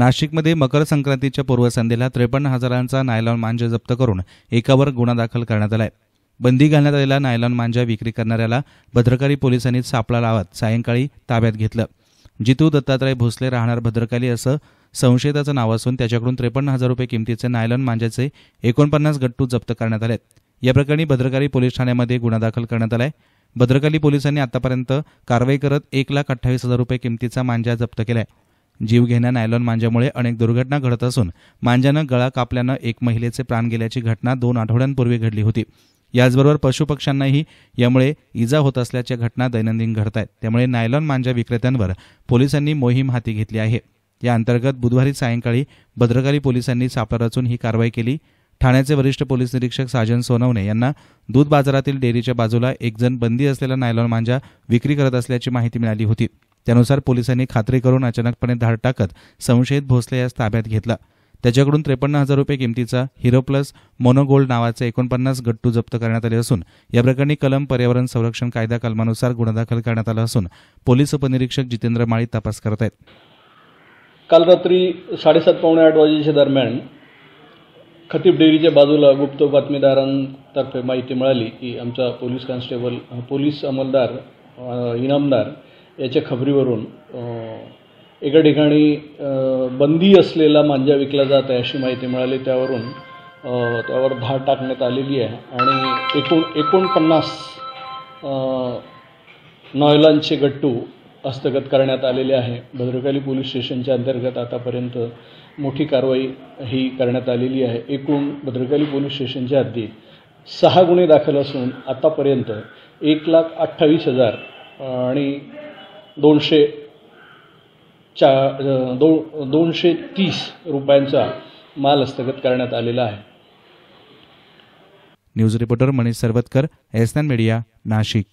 नाशिकमध्ये मकर संक्रांतीच्या पूर्वसंध्येला त्रेपन्न हजारांचा नायलॉन मांजा जप्त करून एकावर गुन्हा दाखल करण्यात आला आहे बंदी घालण्यात आलेला नायलॉन मांजा विक्री करणाऱ्याला भद्रकारी पोलिसांनी सापळा लावत सायंकाळी ताब्यात घेतलं जितू दत्तात्रय भोसले राहणार भद्रकाली असं संशयिताचं नाव असून त्याच्याकडून त्रेपन्न हजार रुपये किमतीचे नायलॉन मांजाचे एकोणपन्नास गट्टू जप्त करण्यात आले या प्रकरणी भद्रकारी पोलीस ठाण्यामध्ये गुन्हा दाखल करण्यात आला भद्रकाली पोलिसांनी आतापर्यंत कारवाई करत एक लाख अठ्ठावीस हजार रुपये किमतीचा मांजा जप्त केला आहे जीवघेण्या नायलॉन मांजामुळे अनेक दुर्घटना घडत असून मांज्यानं गळा कापल्यानं एक महिलेचे प्राण गेल्याची घटना दोन आठवड्यांपूर्वी घडली होती याचबरोबर पशुपक्ष्यांनाही यामुळे इजा होत असल्याच्या घटना दैनंदिन घडत आहेत त्यामुळे नायलॉन मांजा विक्रेत्यांवर पोलिसांनी मोहीम हाती घेतली आहे या अंतर्गत बुधवारी सायंकाळी भद्रकारी पोलिसांनी सापळा रचून ही कारवाई केली ठाण्याचे वरिष्ठ पोलीस निरीक्षक साजन सोनवणे यांना दूध बाजारातील डेअरीच्या बाजूला एकजण बंदी असलेला नायलॉन मांजा विक्री करत असल्याची माहिती मिळाली होती त्यानुसार पोलिसांनी खात्री करून अचानकपणे धाड टाकत संशयित भोसले यास ताब्यात घेतला त्याच्याकडून त्रेपन्न हजार रुपये किमतीचा हिरो प्लस मोनोगोल्ड नावाचे एकोणपन्नास गट्टू जप्त करण्यात आले असून या प्रकरणी कलम पर्यावरण संरक्षण कायदा कलमानुसार गुन्हा दाखल करण्यात आला असून पोलीस उपनिरीक्षक जितेंद्र माळी तपास करत आहेत काल रात्री साडेसात पावणे आठ वाजेच्या दरम्यान खतीब डेअरीच्या बाजूला गुप्त बातमीदारांतर्फे माहिती मिळाली की आमचा पोलीस कॉन्स्टेबल पोलीस अंमलदार इनामदार याच्या खबरीवरून एका ठिकाणी बंदी असलेला मांजा विकला जात आहे अशी माहिती मिळाली त्यावरून त्यावर धाड टाकण्यात आलेली आहे आणि एकूण एकोणपन्नास नॉयलांचे गट्टू हस्तगत करण्यात आलेले आहे भद्रकाली पोलीस स्टेशनच्या अंतर्गत आतापर्यंत मोठी कारवाई ही करण्यात आलेली आहे एकूण भद्रकाली पोलीस स्टेशनच्या हद्दीत सहा गुन्हे दाखल असून आतापर्यंत एक लाख अठ्ठावीस हजार आणि दोनशे चा दो दोनशे तीस रुपयांचा माल हस्तगत करण्यात आलेला आहे news reporter Manish Sarvatkar SN media Nashik